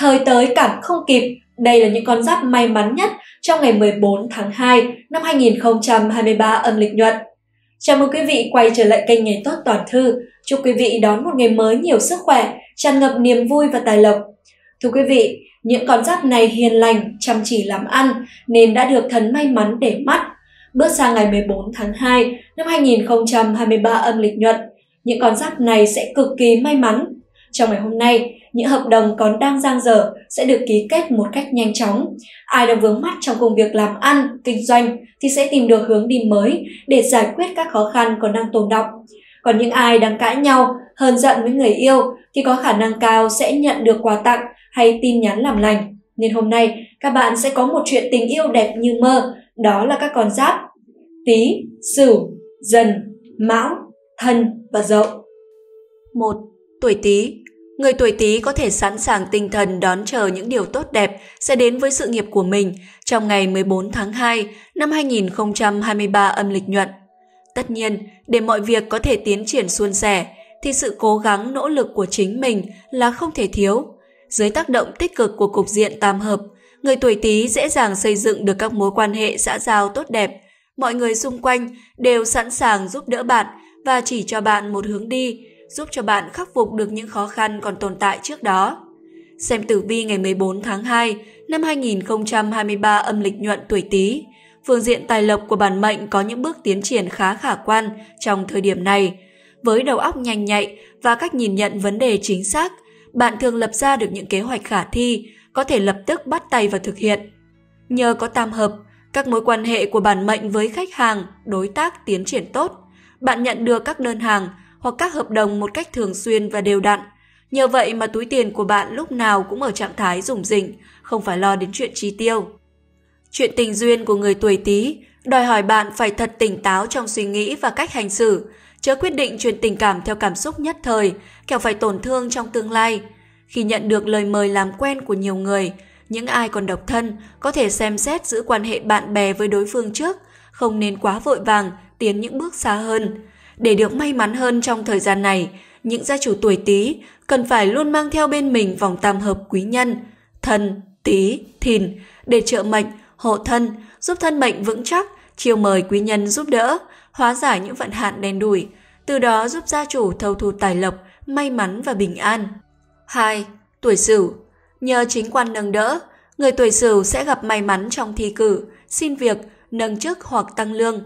Thời tới cảm không kịp, đây là những con giáp may mắn nhất trong ngày 14 tháng 2 năm 2023 âm lịch nhuận. Chào mừng quý vị quay trở lại kênh Ngày Tốt Toàn Thư. Chúc quý vị đón một ngày mới nhiều sức khỏe, tràn ngập niềm vui và tài lộc. Thưa quý vị, những con giáp này hiền lành, chăm chỉ làm ăn nên đã được thần may mắn để mắt. Bước sang ngày 14 tháng 2 năm 2023 âm lịch nhuận, những con giáp này sẽ cực kỳ may mắn trong ngày hôm nay, những hợp đồng còn đang giang dở sẽ được ký kết một cách nhanh chóng. Ai đang vướng mắt trong công việc làm ăn, kinh doanh thì sẽ tìm được hướng đi mới để giải quyết các khó khăn còn đang tồn động. Còn những ai đang cãi nhau, hờn giận với người yêu thì có khả năng cao sẽ nhận được quà tặng hay tin nhắn làm lành. Nên hôm nay các bạn sẽ có một chuyện tình yêu đẹp như mơ, đó là các con giáp Tý, Sửu, Dần, Mão, Thân và Dậu. 1. Tuổi Tý, người tuổi Tý có thể sẵn sàng tinh thần đón chờ những điều tốt đẹp sẽ đến với sự nghiệp của mình trong ngày 14 tháng 2 năm 2023 âm lịch nhuận. Tất nhiên, để mọi việc có thể tiến triển suôn sẻ thì sự cố gắng nỗ lực của chính mình là không thể thiếu. Dưới tác động tích cực của cục diện tam hợp, người tuổi Tý dễ dàng xây dựng được các mối quan hệ xã giao tốt đẹp. Mọi người xung quanh đều sẵn sàng giúp đỡ bạn và chỉ cho bạn một hướng đi giúp cho bạn khắc phục được những khó khăn còn tồn tại trước đó. Xem tử vi ngày 14 tháng 2 năm 2023 âm lịch nhuận tuổi Tý, phương diện tài lộc của bản mệnh có những bước tiến triển khá khả quan trong thời điểm này. Với đầu óc nhanh nhạy và cách nhìn nhận vấn đề chính xác, bạn thường lập ra được những kế hoạch khả thi, có thể lập tức bắt tay vào thực hiện. Nhờ có tam hợp, các mối quan hệ của bản mệnh với khách hàng, đối tác tiến triển tốt. Bạn nhận được các đơn hàng hoặc các hợp đồng một cách thường xuyên và đều đặn. Nhờ vậy mà túi tiền của bạn lúc nào cũng ở trạng thái rủng rỉnh, không phải lo đến chuyện chi tiêu. Chuyện tình duyên của người tuổi Tý đòi hỏi bạn phải thật tỉnh táo trong suy nghĩ và cách hành xử, chớ quyết định truyền tình cảm theo cảm xúc nhất thời, kẻo phải tổn thương trong tương lai. Khi nhận được lời mời làm quen của nhiều người, những ai còn độc thân có thể xem xét giữ quan hệ bạn bè với đối phương trước, không nên quá vội vàng tiến những bước xa hơn để được may mắn hơn trong thời gian này, những gia chủ tuổi Tý cần phải luôn mang theo bên mình vòng tam hợp quý nhân, thân, Tý, Thìn để trợ mệnh, hộ thân, giúp thân mệnh vững chắc, chiêu mời quý nhân giúp đỡ, hóa giải những vận hạn đen đủi, từ đó giúp gia chủ thâu thu tài lộc, may mắn và bình an. 2. Tuổi Sửu Nhờ chính quan nâng đỡ, người tuổi Sửu sẽ gặp may mắn trong thi cử, xin việc, nâng chức hoặc tăng lương.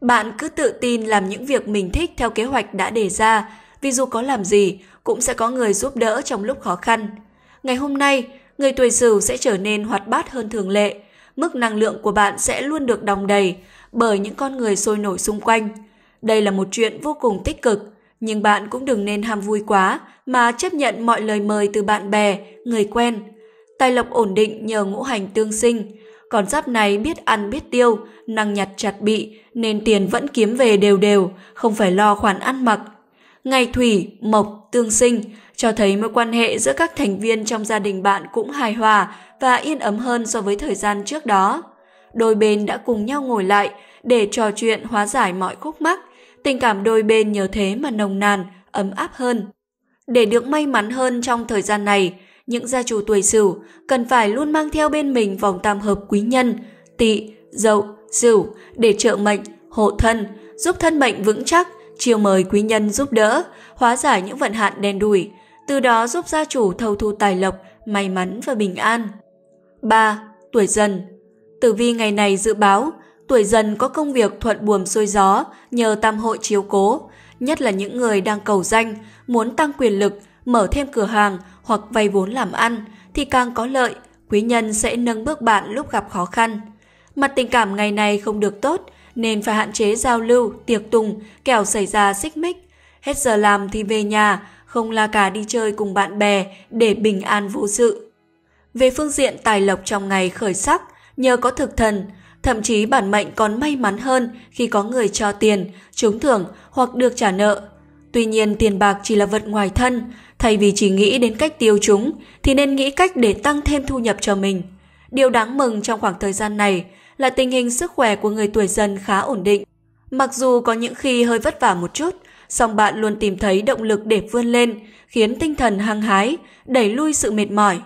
Bạn cứ tự tin làm những việc mình thích theo kế hoạch đã đề ra, vì dù có làm gì, cũng sẽ có người giúp đỡ trong lúc khó khăn. Ngày hôm nay, người tuổi Sửu sẽ trở nên hoạt bát hơn thường lệ, mức năng lượng của bạn sẽ luôn được đồng đầy bởi những con người sôi nổi xung quanh. Đây là một chuyện vô cùng tích cực, nhưng bạn cũng đừng nên ham vui quá mà chấp nhận mọi lời mời từ bạn bè, người quen. Tài lộc ổn định nhờ ngũ hành tương sinh, con giáp này biết ăn biết tiêu, năng nhặt chặt bị, nên tiền vẫn kiếm về đều đều, không phải lo khoản ăn mặc. Ngày thủy, mộc, tương sinh, cho thấy mối quan hệ giữa các thành viên trong gia đình bạn cũng hài hòa và yên ấm hơn so với thời gian trước đó. Đôi bên đã cùng nhau ngồi lại để trò chuyện hóa giải mọi khúc mắc, tình cảm đôi bên nhờ thế mà nồng nàn, ấm áp hơn. Để được may mắn hơn trong thời gian này, những gia chủ tuổi sửu cần phải luôn mang theo bên mình vòng tam hợp quý nhân, tỵ, dậu, sửu để trợ mệnh, hộ thân, giúp thân mệnh vững chắc, chiêu mời quý nhân giúp đỡ, hóa giải những vận hạn đen đủi, từ đó giúp gia chủ thâu thu tài lộc, may mắn và bình an. 3. Tuổi dần Tử vi ngày này dự báo, tuổi dần có công việc thuận buồm xuôi gió nhờ tam hội chiếu cố, nhất là những người đang cầu danh, muốn tăng quyền lực, mở thêm cửa hàng hoặc vay vốn làm ăn thì càng có lợi, quý nhân sẽ nâng bước bạn lúc gặp khó khăn. Mặt tình cảm ngày này không được tốt nên phải hạn chế giao lưu, tiệc tùng, kẻo xảy ra xích mích. Hết giờ làm thì về nhà, không la cả đi chơi cùng bạn bè để bình an vô sự. Về phương diện tài lộc trong ngày khởi sắc, nhờ có thực thần, thậm chí bản mệnh còn may mắn hơn khi có người cho tiền, trúng thưởng hoặc được trả nợ. Tuy nhiên tiền bạc chỉ là vật ngoài thân, thay vì chỉ nghĩ đến cách tiêu chúng thì nên nghĩ cách để tăng thêm thu nhập cho mình. Điều đáng mừng trong khoảng thời gian này là tình hình sức khỏe của người tuổi dần khá ổn định. Mặc dù có những khi hơi vất vả một chút, song bạn luôn tìm thấy động lực để vươn lên, khiến tinh thần hăng hái, đẩy lui sự mệt mỏi.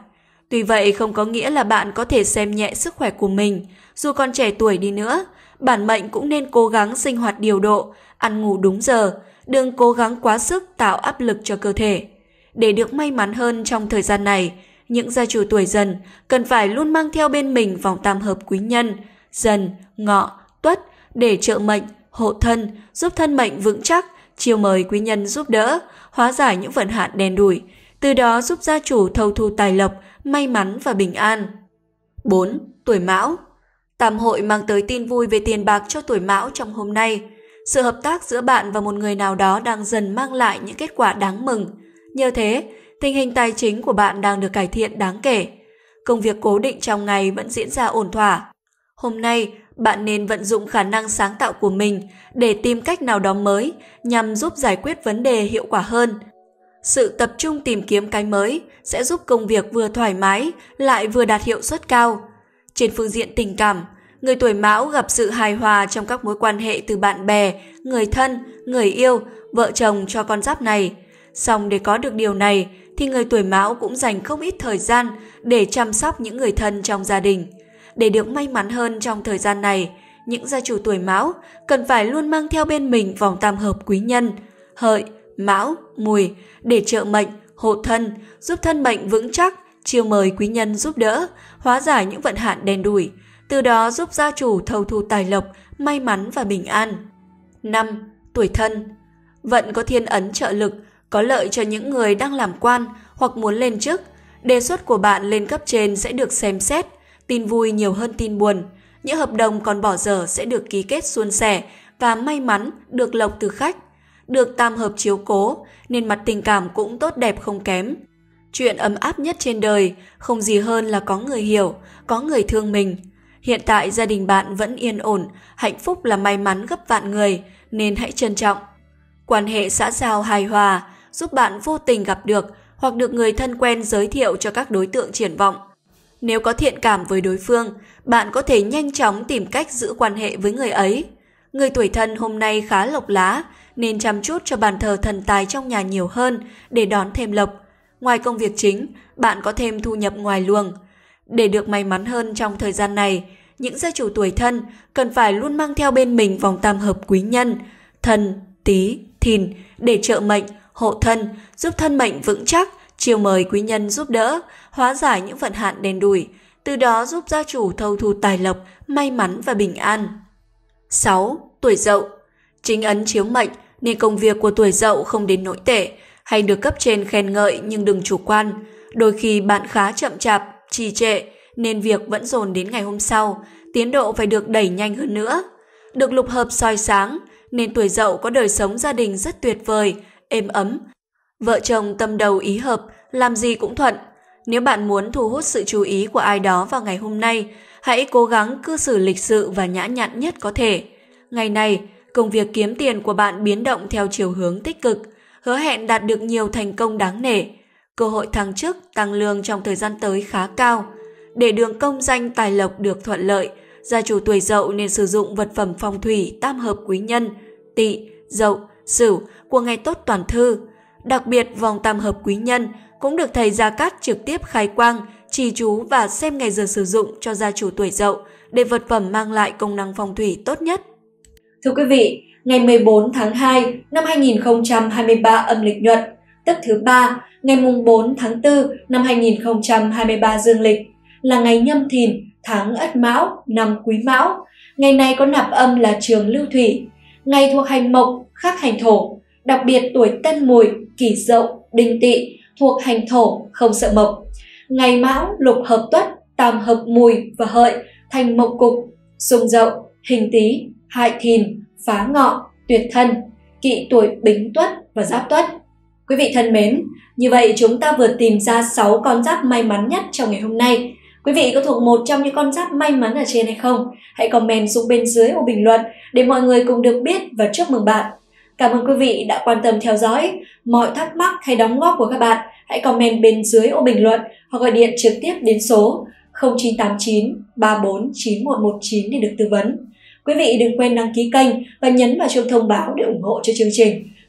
Tuy vậy không có nghĩa là bạn có thể xem nhẹ sức khỏe của mình, dù còn trẻ tuổi đi nữa, bản mệnh cũng nên cố gắng sinh hoạt điều độ, ăn ngủ đúng giờ, đừng cố gắng quá sức tạo áp lực cho cơ thể. Để được may mắn hơn trong thời gian này, những gia chủ tuổi dần cần phải luôn mang theo bên mình vòng tam hợp quý nhân, dần, ngọ, tuất để trợ mệnh, hộ thân, giúp thân mệnh vững chắc, chiêu mời quý nhân giúp đỡ, hóa giải những vận hạn đen đủi, từ đó giúp gia chủ thâu thu tài lộc, may mắn và bình an. 4. Tuổi Mão Tam hội mang tới tin vui về tiền bạc cho tuổi Mão trong hôm nay – sự hợp tác giữa bạn và một người nào đó đang dần mang lại những kết quả đáng mừng. Nhờ thế, tình hình tài chính của bạn đang được cải thiện đáng kể. Công việc cố định trong ngày vẫn diễn ra ổn thỏa. Hôm nay, bạn nên vận dụng khả năng sáng tạo của mình để tìm cách nào đó mới nhằm giúp giải quyết vấn đề hiệu quả hơn. Sự tập trung tìm kiếm cái mới sẽ giúp công việc vừa thoải mái lại vừa đạt hiệu suất cao. Trên phương diện tình cảm, người tuổi mão gặp sự hài hòa trong các mối quan hệ từ bạn bè, người thân, người yêu, vợ chồng cho con giáp này. Song để có được điều này thì người tuổi mão cũng dành không ít thời gian để chăm sóc những người thân trong gia đình. Để được may mắn hơn trong thời gian này, những gia chủ tuổi mão cần phải luôn mang theo bên mình vòng tam hợp quý nhân, hợi, mão, mùi để trợ mệnh, hộ thân, giúp thân mệnh vững chắc, chiêu mời quý nhân giúp đỡ, hóa giải những vận hạn đen đủi, từ đó giúp gia chủ thâu thu tài lộc, may mắn và bình an. 5. Tuổi thân Vận có thiên ấn trợ lực, có lợi cho những người đang làm quan hoặc muốn lên chức. Đề xuất của bạn lên cấp trên sẽ được xem xét, tin vui nhiều hơn tin buồn. Những hợp đồng còn bỏ dở sẽ được ký kết suôn sẻ và may mắn được lộc từ khách. Được tam hợp chiếu cố nên mặt tình cảm cũng tốt đẹp không kém. Chuyện ấm áp nhất trên đời không gì hơn là có người hiểu, có người thương mình – Hiện tại gia đình bạn vẫn yên ổn, hạnh phúc là may mắn gấp vạn người, nên hãy trân trọng. Quan hệ xã giao hài hòa, giúp bạn vô tình gặp được hoặc được người thân quen giới thiệu cho các đối tượng triển vọng. Nếu có thiện cảm với đối phương, bạn có thể nhanh chóng tìm cách giữ quan hệ với người ấy. Người tuổi thân hôm nay khá lộc lá, nên chăm chút cho bàn thờ thần tài trong nhà nhiều hơn để đón thêm lộc. Ngoài công việc chính, bạn có thêm thu nhập ngoài luồng – để được may mắn hơn trong thời gian này, những gia chủ tuổi thân cần phải luôn mang theo bên mình vòng tam hợp quý nhân, thân, tí, thìn để trợ mệnh, hộ thân, giúp thân mệnh vững chắc, chiều mời quý nhân giúp đỡ, hóa giải những vận hạn đen đủi, từ đó giúp gia chủ thâu thu tài lộc, may mắn và bình an. 6. Tuổi dậu Chính ấn chiếu mệnh nên công việc của tuổi dậu không đến nỗi tệ hay được cấp trên khen ngợi nhưng đừng chủ quan. Đôi khi bạn khá chậm chạp trì trệ nên việc vẫn dồn đến ngày hôm sau, tiến độ phải được đẩy nhanh hơn nữa. Được lục hợp soi sáng nên tuổi dậu có đời sống gia đình rất tuyệt vời, êm ấm. Vợ chồng tâm đầu ý hợp, làm gì cũng thuận. Nếu bạn muốn thu hút sự chú ý của ai đó vào ngày hôm nay, hãy cố gắng cư xử lịch sự và nhã nhặn nhất có thể. Ngày này, công việc kiếm tiền của bạn biến động theo chiều hướng tích cực, hứa hẹn đạt được nhiều thành công đáng nể cơ hội thăng chức, tăng lương trong thời gian tới khá cao. Để đường công danh tài lộc được thuận lợi, gia chủ tuổi dậu nên sử dụng vật phẩm phong thủy tam hợp quý nhân, tỵ, dậu, sửu của ngày tốt toàn thư. Đặc biệt vòng tam hợp quý nhân cũng được thầy Gia Cát trực tiếp khai quang, trì chú và xem ngày giờ sử dụng cho gia chủ tuổi dậu để vật phẩm mang lại công năng phong thủy tốt nhất. Thưa quý vị, ngày 14 tháng 2 năm 2023 âm lịch nhuận, tức thứ ba, ngày mùng 4 tháng 4 năm 2023 dương lịch, là ngày nhâm thìn, tháng ất mão, năm quý mão. Ngày này có nạp âm là trường lưu thủy, ngày thuộc hành mộc, khắc hành thổ, đặc biệt tuổi tân mùi, kỷ dậu, đinh tỵ thuộc hành thổ, không sợ mộc. Ngày mão lục hợp tuất, tam hợp mùi và hợi thành mộc cục, xung dậu, hình tý, hại thìn, phá ngọ, tuyệt thân, kỵ tuổi bính tuất và giáp tuất. Quý vị thân mến, như vậy chúng ta vừa tìm ra 6 con giáp may mắn nhất trong ngày hôm nay. Quý vị có thuộc một trong những con giáp may mắn ở trên hay không? Hãy comment xuống bên dưới ô bình luận để mọi người cùng được biết và chúc mừng bạn. Cảm ơn quý vị đã quan tâm theo dõi. Mọi thắc mắc hay đóng góp của các bạn hãy comment bên dưới ô bình luận hoặc gọi điện trực tiếp đến số 0989 349119 để được tư vấn. Quý vị đừng quên đăng ký kênh và nhấn vào chuông thông báo để ủng hộ cho chương trình.